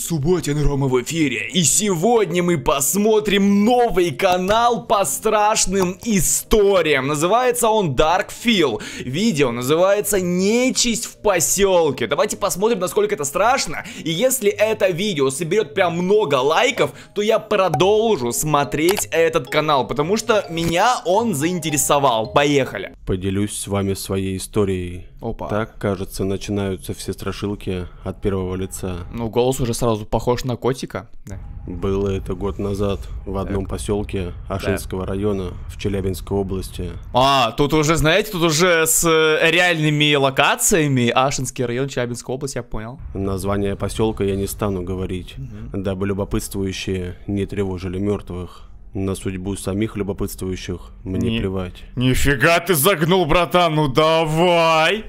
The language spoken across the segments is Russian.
Субботин Рома в эфире, и сегодня мы посмотрим новый канал по страшным историям. Называется он Dark Feel. Видео называется «Нечисть в поселке». Давайте посмотрим, насколько это страшно. И если это видео соберет прям много лайков, то я продолжу смотреть этот канал, потому что меня он заинтересовал. Поехали. Поделюсь с вами своей историей. Опа. Так, кажется, начинаются все страшилки от первого лица. Ну, голос уже сразу похож на котика. Да. Было это год назад в одном так. поселке Ашинского да. района в Челябинской области. А, тут уже, знаете, тут уже с э, реальными локациями Ашинский район Челябинской область, я понял. Название поселка я не стану говорить, угу. дабы любопытствующие не тревожили мертвых. На судьбу самих любопытствующих мне не, плевать. Нифига ты загнул, братан, ну давай!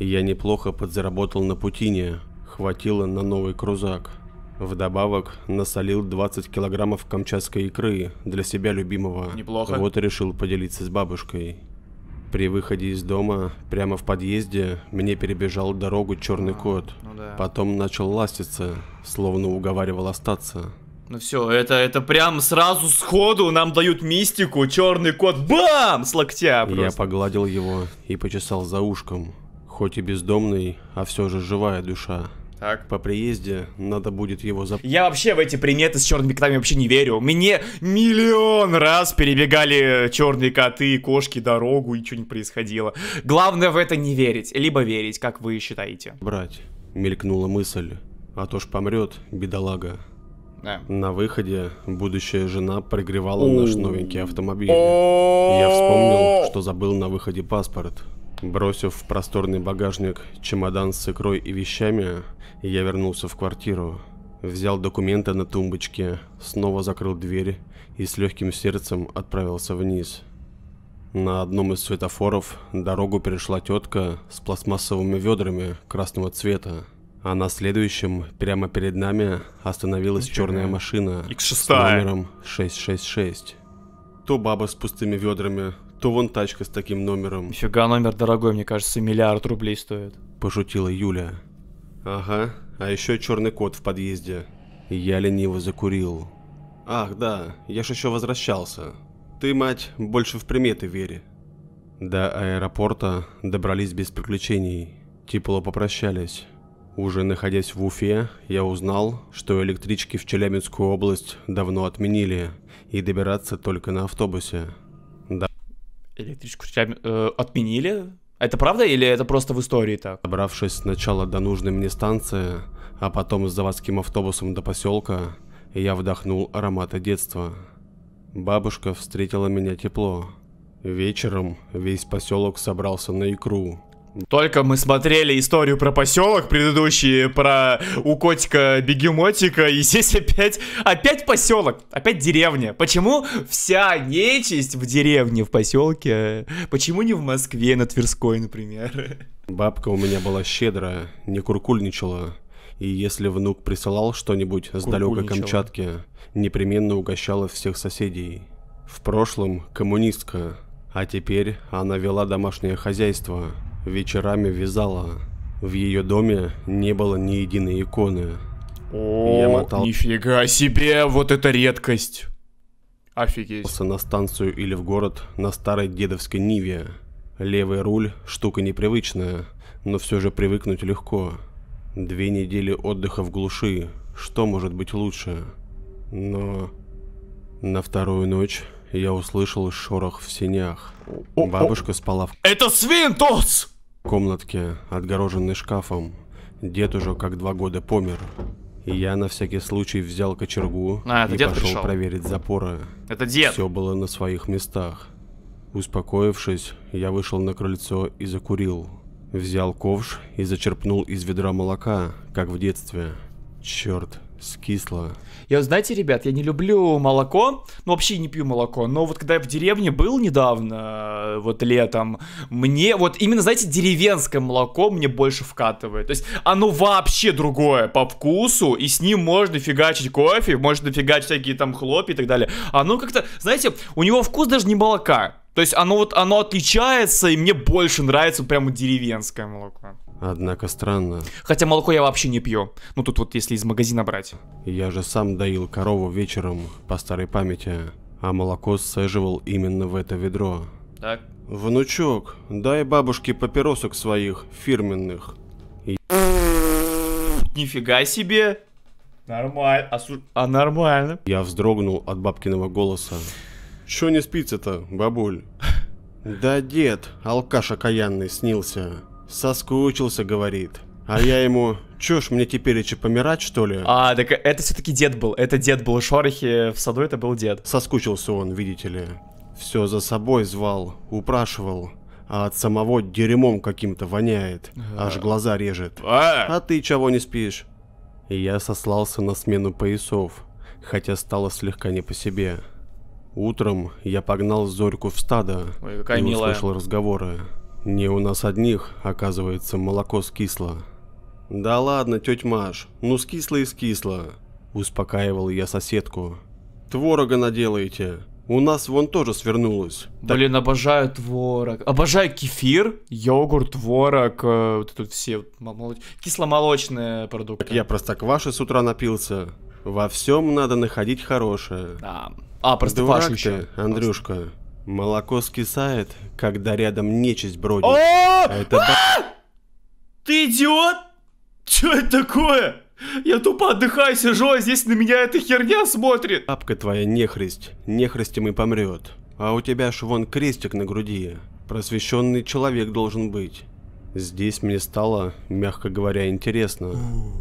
я неплохо подзаработал на путине, хватило на новый крузак. Вдобавок насолил 20 килограммов камчатской икры для себя любимого. Неплохо. Вот и решил поделиться с бабушкой. При выходе из дома, прямо в подъезде, мне перебежал дорогу черный а, кот. Ну да. Потом начал ластиться, словно уговаривал остаться. Ну все, это, это прям сразу сходу нам дают мистику. Черный кот, бам, с локтя просто. Я погладил его и почесал за ушком хоть и бездомный, а все же живая душа. Так. По приезде надо будет его зап... Я вообще в эти приметы с черными котами вообще не верю. Мне миллион раз перебегали черные коты, и кошки, дорогу, и ничего не происходило. Главное в это не верить, либо верить, как вы считаете. Брать, мелькнула мысль, а то ж помрет, бедолага. На выходе будущая жена прогревала наш новенький автомобиль. Я вспомнил, что забыл на выходе паспорт. Бросив в просторный багажник чемодан с икрой и вещами, я вернулся в квартиру. Взял документы на тумбочке, снова закрыл дверь и с легким сердцем отправился вниз. На одном из светофоров дорогу перешла тетка с пластмассовыми ведрами красного цвета. А на следующем, прямо перед нами, остановилась черная машина X6. с номером 666. То баба с пустыми ведрами то вон тачка с таким номером. Нифига, номер дорогой, мне кажется, миллиард рублей стоит. Пошутила Юля. Ага, а еще черный кот в подъезде. Я лениво закурил. Ах, да, я ж еще возвращался. Ты, мать, больше в приметы вери. До аэропорта добрались без приключений. Тепло попрощались. Уже находясь в Уфе, я узнал, что электрички в Челябинскую область давно отменили, и добираться только на автобусе электрическую э, отменили? Это правда или это просто в истории так? Добравшись сначала до нужной мне станции, а потом с заводским автобусом до поселка, я вдохнул ароматы детства. Бабушка встретила меня тепло. Вечером весь поселок собрался на икру. Только мы смотрели историю про поселок предыдущие, про у котика бегемотика, и здесь опять, опять поселок, опять деревня. Почему вся нечисть в деревне, в поселке? Почему не в Москве, на Тверской, например? Бабка у меня была щедрая, не куркульничала. И если внук присылал что-нибудь с далекой Камчатки, непременно угощала всех соседей. В прошлом коммунистка, а теперь она вела домашнее хозяйство – вечерами вязала. В ее доме не было ни единой иконы. О, я мотал... нифига себе, вот это редкость. Офигеть. На станцию или в город на старой дедовской Ниве. Левый руль – штука непривычная, но все же привыкнуть легко. Две недели отдыха в глуши, что может быть лучше? Но на вторую ночь я услышал шорох в сенях. Бабушка спала в... Это свинтус! комнатке, отгороженной шкафом, дед уже как два года помер. я на всякий случай взял кочергу а, и пошел пришел. проверить запоры. Это дед. Все было на своих местах. Успокоившись, я вышел на крыльцо и закурил. Взял ковш и зачерпнул из ведра молока, как в детстве. Черт, с Скисло. Я, знаете, ребят, я не люблю молоко, ну вообще не пью молоко, но вот когда я в деревне был недавно, э, вот летом, мне вот именно, знаете, деревенское молоко мне больше вкатывает. То есть оно вообще другое по вкусу, и с ним можно фигачить кофе, можно фигачить всякие там хлопья и так далее. Оно как-то, знаете, у него вкус даже не молока. То есть оно вот, оно отличается, и мне больше нравится прямо деревенское молоко. Однако странно. Хотя молоко я вообще не пью. Ну тут вот если из магазина брать. Я же сам доил корову вечером по старой памяти, а молоко сцеживал именно в это ведро. Так. Внучок, дай бабушке папиросок своих, фирменных. И... Нифига себе! Нормально. А, су... а нормально. Я вздрогнул от бабкиного голоса. Чё не спится-то, бабуль? Да дед, алкаш окаянный снился. Соскучился, говорит. А я ему, чё ж мне теперь еще помирать, что ли? А, так это все таки дед был. Это дед был. Шорохи в саду это был дед. Соскучился он, видите ли. Все за собой звал, упрашивал. А от самого дерьмом каким-то воняет. Аж глаза режет. А! а ты чего не спишь? И я сослался на смену поясов, хотя стало слегка не по себе. Утром я погнал Зорьку в стадо Ой, и услышал милая. разговоры. Не у нас одних, оказывается, молоко скисло. Да ладно, тетя Маш, ну скисло и скисло, успокаивал я соседку. Творога наделаете. У нас вон тоже свернулось. Блин, обожаю творог. Обожаю кефир, йогурт, творог, э, вот тут все молоч... кисломолочные продукты. Так я простокваши с утра напился. Во всем надо находить хорошее. Да. А, простокваши еще. Андрюшка. Просто... Молоко скисает, когда рядом нечисть бродит. О! Это... А! Ты идиот? Чё это такое? Я тупо отдыхаю, сижу, а здесь на меня эта херня смотрит. Апка твоя нехресть, нехрестем и помрет. А у тебя ж вон крестик на груди. Просвещенный человек должен быть. Здесь мне стало, мягко говоря, интересно.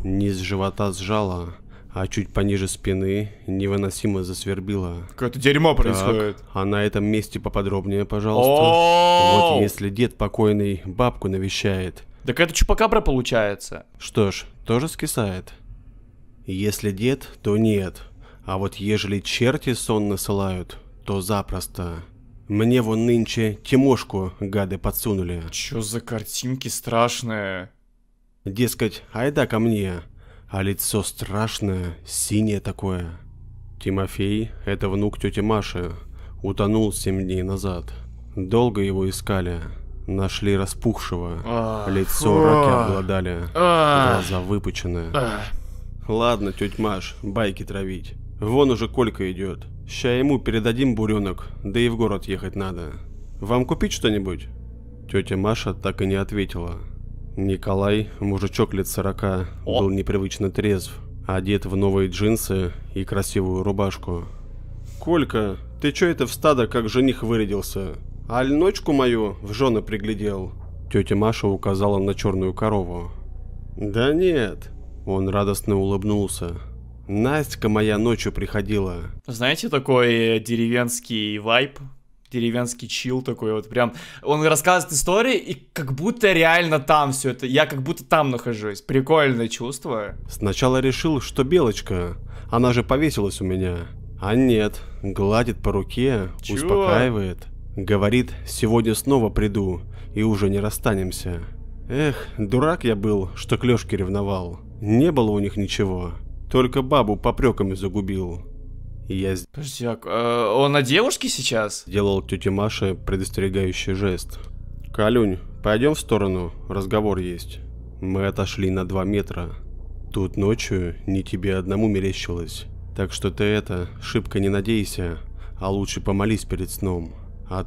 Низ живота сжало а чуть пониже спины невыносимо засвербило. Какое-то дерьмо так, происходит. А на этом месте поподробнее, пожалуйста. о Вот если дед покойный бабку навещает. Так это чупакабра получается. Что ж, тоже скисает. Если дед, то нет. А вот ежели черти сон насылают, то запросто. Мне вон нынче Тимошку гады подсунули. Чё за картинки страшные? Дескать, айда ко мне а лицо страшное, синее такое. Тимофей, это внук тети Маши, утонул семь дней назад. Долго его искали, нашли распухшего, а, лицо а, раки обладали, а. глаза выпучены. Ладно, тетя Маш, байки травить. Вон уже Колька идет. Ща ему передадим буренок, да и в город ехать надо. Вам купить что-нибудь? Тетя Маша так и не ответила. Николай, мужичок лет сорока, О. был непривычно трезв, одет в новые джинсы и красивую рубашку. «Колька, ты чё это в стадо как жених вырядился? Аль ночку мою в жены приглядел?» Тётя Маша указала на черную корову. «Да нет», — он радостно улыбнулся. Настя моя ночью приходила. Знаете, такой деревенский вайп? деревенский чил такой вот прям. Он рассказывает истории, и как будто реально там все это. Я как будто там нахожусь. Прикольное чувство. Сначала решил, что Белочка, она же повесилась у меня. А нет, гладит по руке, Чё? успокаивает. Говорит, сегодня снова приду, и уже не расстанемся. Эх, дурак я был, что к Лёшке ревновал. Не было у них ничего. Только бабу попреками загубил я... Подожди, а, а он на девушке сейчас? Делал тетя Маша предостерегающий жест. Калюнь, пойдем в сторону, разговор есть. Мы отошли на два метра. Тут ночью не тебе одному мерещилось. Так что ты это, шибко не надейся, а лучше помолись перед сном. А...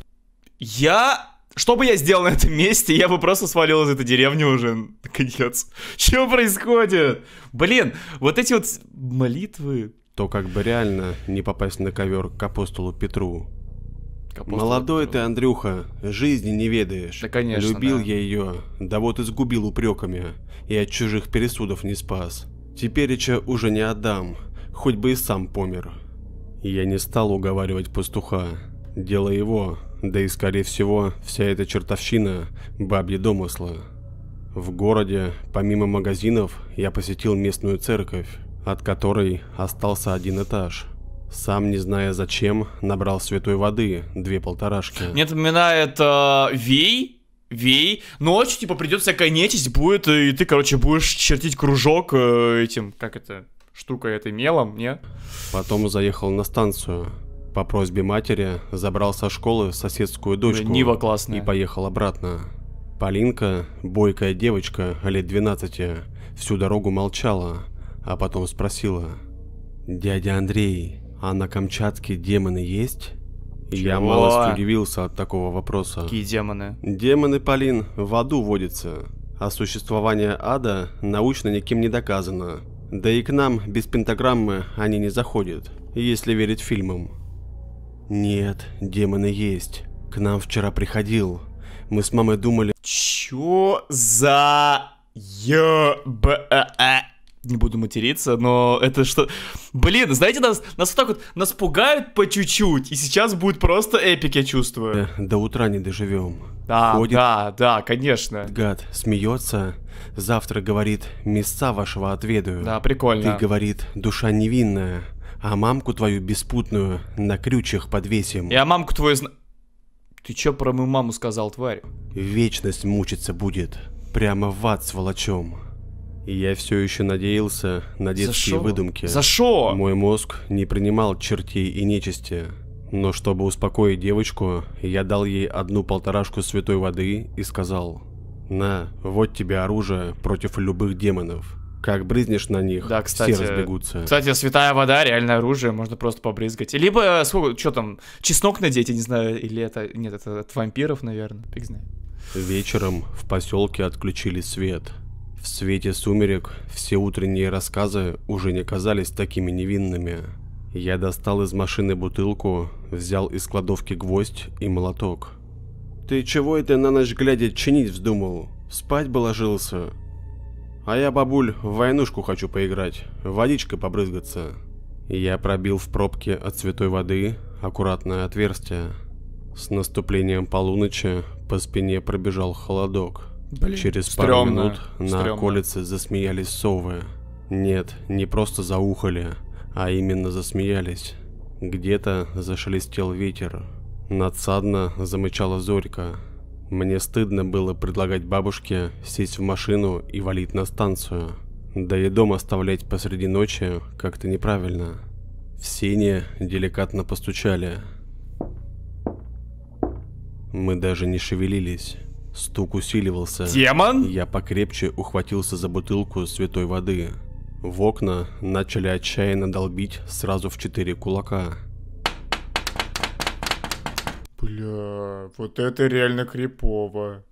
Я... Что бы я сделал на этом месте, я бы просто свалил из этой деревни уже, наконец. Что происходит? Блин, вот эти вот молитвы, то как бы реально не попасть на ковер к апостолу Петру. К апостолу Молодой Петру. ты, Андрюха, жизни не ведаешь. Да, конечно, Любил да. я ее, да вот изгубил упреками, и от чужих пересудов не спас. Тепереча уже не отдам, хоть бы и сам помер. Я не стал уговаривать пастуха. Дело его, да и скорее всего вся эта чертовщина – бабье домысла. В городе, помимо магазинов, я посетил местную церковь от которой остался один этаж. Сам, не зная зачем, набрал святой воды, две полторашки. Мне напоминает э, Вей, Вей, ночью, ну, типа, придет всякая нечисть, будет, и ты, короче, будешь чертить кружок э, этим, как это, штукой этой мелом, не? Потом заехал на станцию. По просьбе матери забрал со школы соседскую дочку. Нива классная. И поехал обратно. Полинка, бойкая девочка, лет 12, всю дорогу молчала а потом спросила. «Дядя Андрей, а на Камчатке демоны есть?» Чего? Я малость удивился от такого вопроса. Какие демоны? Демоны, Полин, в аду водятся. А существование ада научно никем не доказано. Да и к нам без пентаграммы они не заходят, если верить фильмам. Нет, демоны есть. К нам вчера приходил. Мы с мамой думали... Чё за... Ё... Б... -э -э не буду материться, но это что... Блин, знаете, нас, нас вот так вот, нас пугают по чуть-чуть, и сейчас будет просто эпик, я чувствую. Да, до утра не доживем. Да, Ходит, да, да, конечно. Гад смеется, завтра говорит, места вашего отведаю. Да, прикольно. Ты, говорит, душа невинная, а мамку твою беспутную на крючьях подвесим. Я мамку твою Ты чё про мою маму сказал, тварь? Вечность мучиться будет, прямо в ад с волочом я все еще надеялся на детские За выдумки. За что? Мой мозг не принимал чертей и нечисти. Но чтобы успокоить девочку, я дал ей одну полторашку святой воды и сказал, «На, вот тебе оружие против любых демонов. Как брызнешь на них, да, кстати, все разбегутся». Кстати, святая вода, реальное оружие, можно просто побрызгать. Либо, сколько, что там, чеснок надеть, я не знаю, или это, нет, это от вампиров, наверное, фиг знает. Вечером в поселке отключили свет – в свете сумерек все утренние рассказы уже не казались такими невинными. Я достал из машины бутылку, взял из кладовки гвоздь и молоток. «Ты чего это на ночь глядя чинить вздумал? Спать бы ложился?» «А я, бабуль, в войнушку хочу поиграть, водичкой побрызгаться». Я пробил в пробке от святой воды аккуратное отверстие. С наступлением полуночи по спине пробежал холодок. Блин, Через пару стрёмно, минут на стрёмно. околице засмеялись совы. Нет, не просто заухали, а именно засмеялись. Где-то зашелестел ветер. Надсадно замычала зорька. Мне стыдно было предлагать бабушке сесть в машину и валить на станцию. Да и дом оставлять посреди ночи как-то неправильно. В сене деликатно постучали. Мы даже не шевелились. Стук усиливался. «Демон!» Я покрепче ухватился за бутылку святой воды. В окна начали отчаянно долбить сразу в четыре кулака. Бля, вот это реально крипово.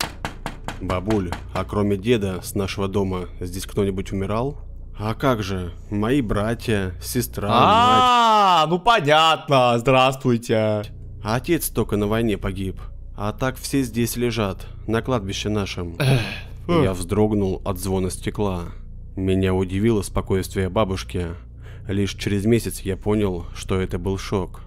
Бабуль, а кроме деда с нашего дома здесь кто-нибудь умирал? А как же, мои братья, сестра, А, -а, -а мать. ну понятно, здравствуйте. отец только на войне погиб. А так все здесь лежат, на кладбище нашем. Я вздрогнул от звона стекла. Меня удивило спокойствие бабушки. Лишь через месяц я понял, что это был шок.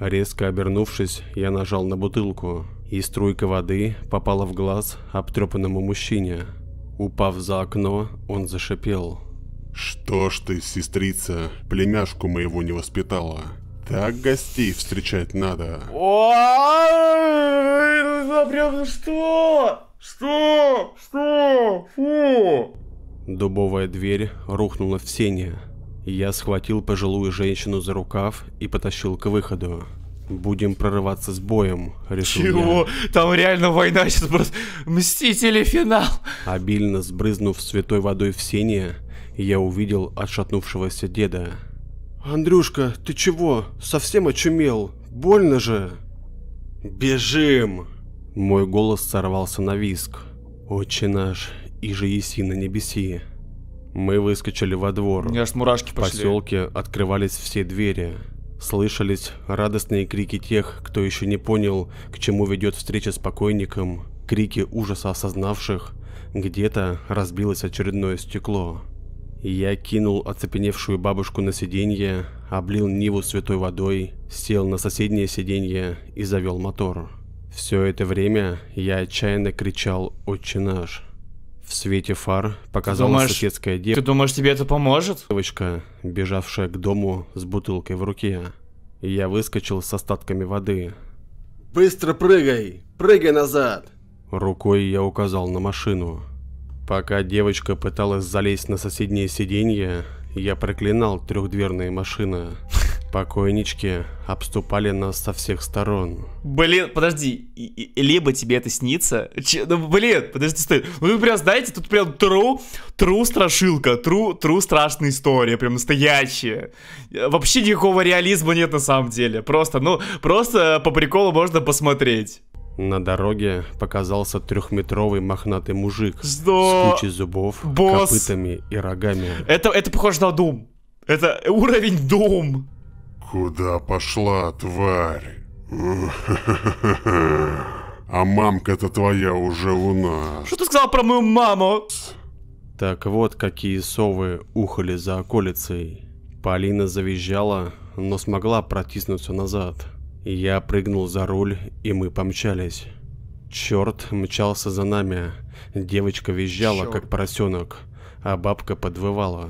Резко обернувшись, я нажал на бутылку, и струйка воды попала в глаз обтрепанному мужчине. Упав за окно, он зашипел. «Что ж ты, сестрица, племяшку моего не воспитала? Так гостей встречать надо. О, прям что? Что? Что? Фу! Дубовая дверь рухнула в сене. Я схватил пожилую женщину за рукав и потащил к выходу. Будем прорываться с боем, решил Чего? Я. Там реально война сейчас просто... Мстители финал! Обильно сбрызнув святой водой в сене, я увидел отшатнувшегося деда. «Андрюшка, ты чего? Совсем очумел? Больно же!» «Бежим!» Мой голос сорвался на виск. «Отче наш, и же еси на небеси!» Мы выскочили во двор. У меня мурашки пошли. В поселке открывались все двери. Слышались радостные крики тех, кто еще не понял, к чему ведет встреча с покойником, крики ужаса осознавших, где-то разбилось очередное стекло. Я кинул оцепеневшую бабушку на сиденье, облил Ниву святой водой, сел на соседнее сиденье и завел мотор. Все это время я отчаянно кричал «Отче наш!». В свете фар показалась думаешь, соседская девочка. Ты думаешь, тебе это поможет? Девочка, бежавшая к дому с бутылкой в руке. Я выскочил с остатками воды. «Быстро прыгай! Прыгай назад!» Рукой я указал на машину. Пока девочка пыталась залезть на соседнее сиденье, я проклинал трехдверные машины. Покойнички обступали нас со всех сторон. Блин, подожди, либо тебе это снится, че, ну, блин, подожди, стой. Ну, вы прям, знаете, тут прям тру, тру страшилка, тру, тру страшная история, прям настоящая. Э, вообще никакого реализма нет на самом деле, просто, ну, просто по приколу можно посмотреть. На дороге показался трехметровый мохнатый мужик Сдо... с кучей зубов, Босс. копытами и рогами. Это, это похоже на дом. Это уровень дом. Куда пошла, тварь? А мамка-то твоя уже у нас. Что ты сказал про мою маму? Так вот, какие совы ухали за околицей. Полина завизжала, но смогла протиснуться назад. Я прыгнул за руль, и мы помчались. Черт мчался за нами. Девочка визжала, Черт. как поросенок, а бабка подвывала.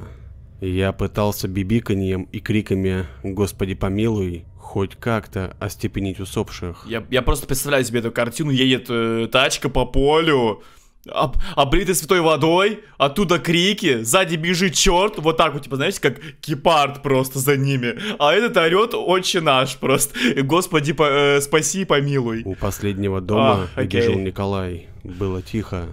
Я пытался бибиканьем и криками «Господи помилуй!» хоть как-то остепенить усопших. Я, я просто представляю себе эту картину, едет э, тачка по полю, об, облиты святой водой, оттуда крики, сзади бежит черт, вот так вот, типа, знаете, как кепард просто за ними. А этот орет отче наш просто. Господи, по, э, спаси помилуй. У последнего дома, а, где жил Николай, было тихо.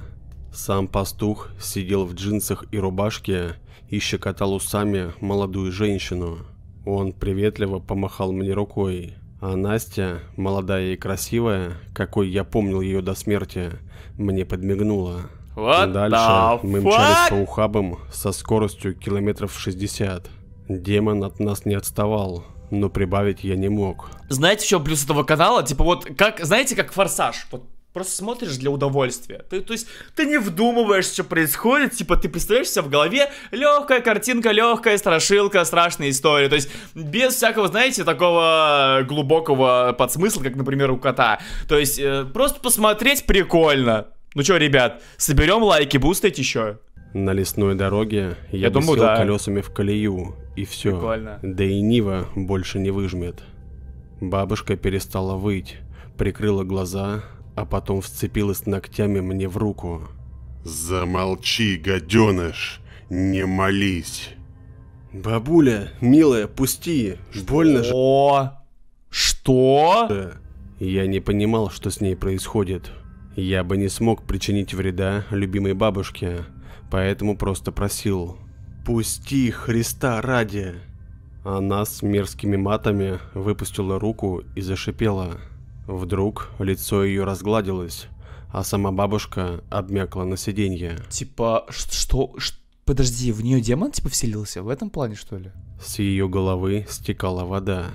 Сам пастух сидел в джинсах и рубашке и щекотал усами молодую женщину. Он приветливо помахал мне рукой. А Настя, молодая и красивая, какой я помнил ее до смерти, мне подмигнула. What Дальше мы мчались по ухабам со скоростью километров 60. Демон от нас не отставал, но прибавить я не мог. Знаете, в плюс этого канала? Типа вот, как, знаете, как форсаж? Вот просто смотришь для удовольствия. Ты, то есть ты не вдумываешь, что происходит, типа ты представляешь себя в голове, легкая картинка, легкая страшилка, страшная история. То есть без всякого, знаете, такого глубокого подсмысла, как, например, у кота. То есть э, просто посмотреть прикольно. Ну что, ребят, соберем лайки, бустать еще. На лесной дороге я, я думаю, сел да. колесами в колею, и все. Прикольно. Да и Нива больше не выжмет. Бабушка перестала выть, прикрыла глаза, а потом вцепилась ногтями мне в руку. «Замолчи, гаденыш! Не молись!» «Бабуля, милая, пусти! Что? Больно же!» О, Что?» Я не понимал, что с ней происходит. Я бы не смог причинить вреда любимой бабушке, поэтому просто просил. «Пусти, Христа ради!» Она с мерзкими матами выпустила руку и зашипела. Вдруг лицо ее разгладилось, а сама бабушка обмякла на сиденье. Типа, что, что Подожди, в нее демон типа вселился? В этом плане, что ли? С ее головы стекала вода.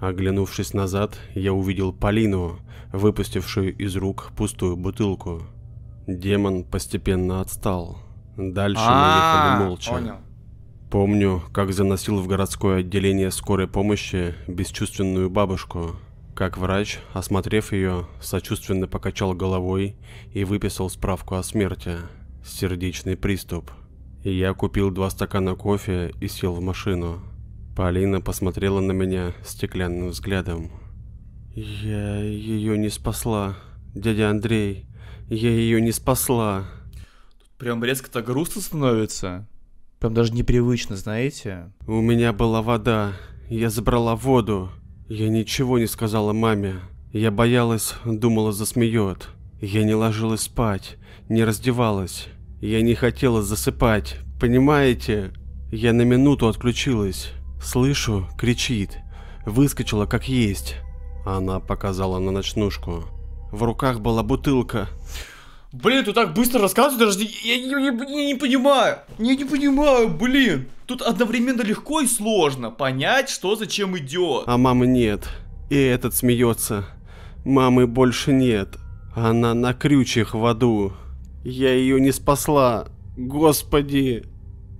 Оглянувшись назад, я увидел Полину, выпустившую из рук пустую бутылку. Демон постепенно отстал. Дальше мы ехали молча. Понял. Помню, как заносил в городское отделение скорой помощи бесчувственную бабушку. Как врач, осмотрев ее, сочувственно покачал головой и выписал справку о смерти. Сердечный приступ. Я купил два стакана кофе и сел в машину. Полина посмотрела на меня стеклянным взглядом. «Я ее не спасла, дядя Андрей. Я ее не спасла». Тут прям резко так грустно становится. Прям даже непривычно, знаете? «У меня была вода. Я забрала воду». Я ничего не сказала маме. Я боялась, думала, засмеет. Я не ложилась спать, не раздевалась. Я не хотела засыпать, понимаете? Я на минуту отключилась. Слышу, кричит. Выскочила как есть. Она показала на ночнушку. В руках была бутылка. Блин, тут так быстро рассказывают, даже я, я, я, я не понимаю. Я не понимаю, блин. Тут одновременно легко и сложно понять, что зачем идет. А мамы нет. И этот смеется. Мамы больше нет. Она на крючьях в аду. Я ее не спасла. Господи.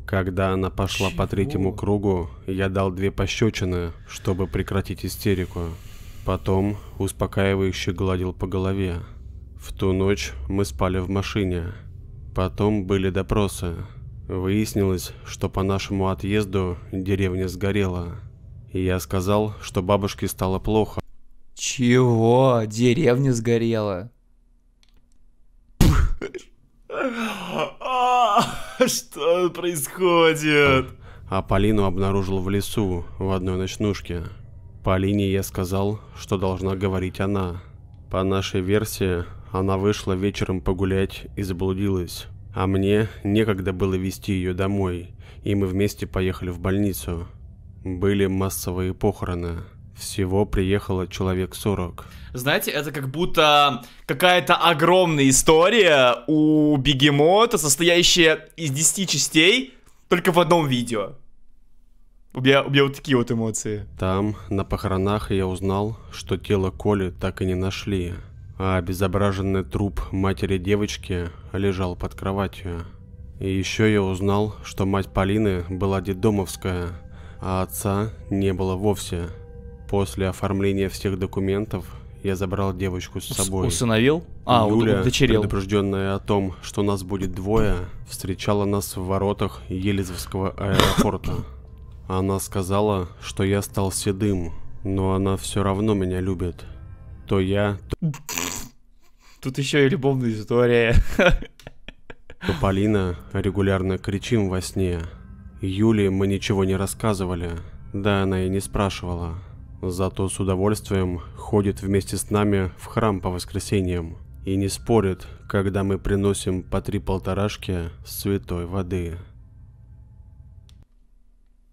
Когда она пошла Чего? по третьему кругу, я дал две пощечины, чтобы прекратить истерику. Потом успокаивающе гладил по голове. В ту ночь мы спали в машине. Потом были допросы. Выяснилось, что по нашему отъезду деревня сгорела. И я сказал, что бабушке стало плохо. Чего? Деревня сгорела? Что происходит? А Полину обнаружил в лесу, в одной ночнушке. Полине я сказал, что должна говорить она. По нашей версии, она вышла вечером погулять и заблудилась. А мне некогда было вести ее домой, и мы вместе поехали в больницу. Были массовые похороны. Всего приехало человек 40. Знаете, это как будто какая-то огромная история у бегемота, состоящая из 10 частей, только в одном видео. У меня, у меня вот такие вот эмоции. Там, на похоронах, я узнал, что тело Коли так и не нашли а обезображенный труп матери девочки лежал под кроватью. И еще я узнал, что мать Полины была дедомовская, а отца не было вовсе. После оформления всех документов я забрал девочку с собой. Усыновил? А, Юля, удочерил. предупрежденная о том, что нас будет двое, встречала нас в воротах Елизовского аэропорта. Она сказала, что я стал седым, но она все равно меня любит. То я... То... Тут еще и любовная история. Полина регулярно кричим во сне. Юле мы ничего не рассказывали, да она и не спрашивала. Зато с удовольствием ходит вместе с нами в храм по воскресеньям и не спорит, когда мы приносим по три полторашки святой воды.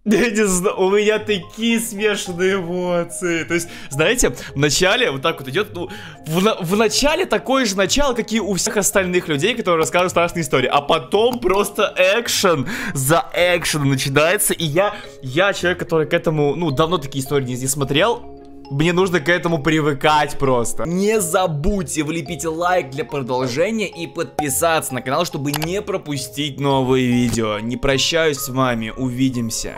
Я не знаю, у меня такие смешанные эмоции. То есть, знаете, в начале вот так вот идет, ну, в, в начале такое же начало, какие у всех остальных людей, которые расскажут страшные истории. А потом просто экшен за экшен начинается. И я, я человек, который к этому, ну, давно такие истории не, не смотрел. Мне нужно к этому привыкать просто. Не забудьте влепить лайк для продолжения и подписаться на канал, чтобы не пропустить новые видео. Не прощаюсь с вами, увидимся.